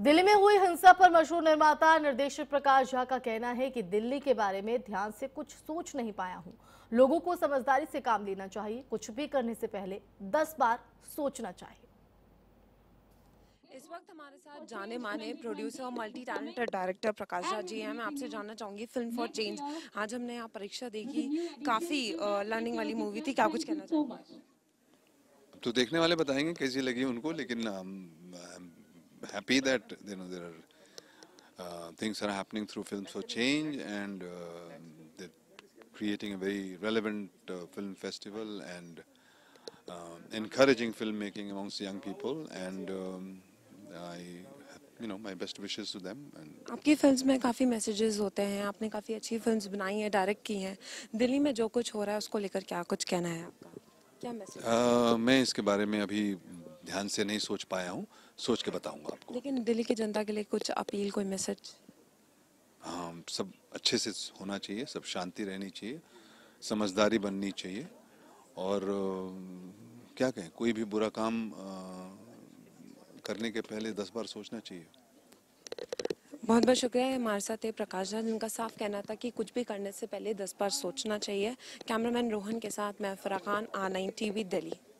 दिल्ली में हुई हिंसा पर मशहूर निर्माता निर्देशक प्रकाश झा का कहना है कि दिल्ली के बारे में ध्यान से कुछ सोच नहीं पाया हूं लोगों को समझदारी से काम लेना चाहिए कुछ भी करने से पहले दस बार सोचना चाहिए इस वक्त हमारे साथ जाने माने प्रोड्यूसर और multi talented director Prakash Jha ji हैं मैं आपसे जानना चाहूंगी फिल्म फॉर चेंज आज हमने यहाँ परीक्षा देखी काफी लर्निंग वाली मूवी थी क्या कुछ कहना चाहूंगा तो देखने वाले बताएंगे कैसी लगी उनको लेकिन happy that you know there are uh, things are happening through Films for Change and uh, they're creating a very relevant uh, film festival and uh, encouraging filmmaking amongst young people and um, I you know my best wishes to them and films mein में messages hote hain aapne आपने achhi films banayi hain direct ki hain delhi mein jo kuch ho raha hai usko lekar kya kuch kehna hai aapka kya message message मैं इसके बारे में अभी ध्यान से नहीं सोच पाया हूँ सोच के बताऊंगा आपको लेकिन दिल्ली की जनता के लिए कुछ अपील कोई मैसेज हाँ सब अच्छे से होना चाहिए सब शांति रहनी चाहिए समझदारी बननी चाहिए और क्या कहें कोई भी बुरा काम करने के पहले दस बार सोचना चाहिए बहुत बहुत शुक्रिया हमारे साथ प्रकाश झा जिनका साफ कहना था कि कुछ भी करने से पहले दस बार सोचना चाहिए कैमरामैन रोहन के साथ मैं फराखान आ नाइन टीवी दिल्ली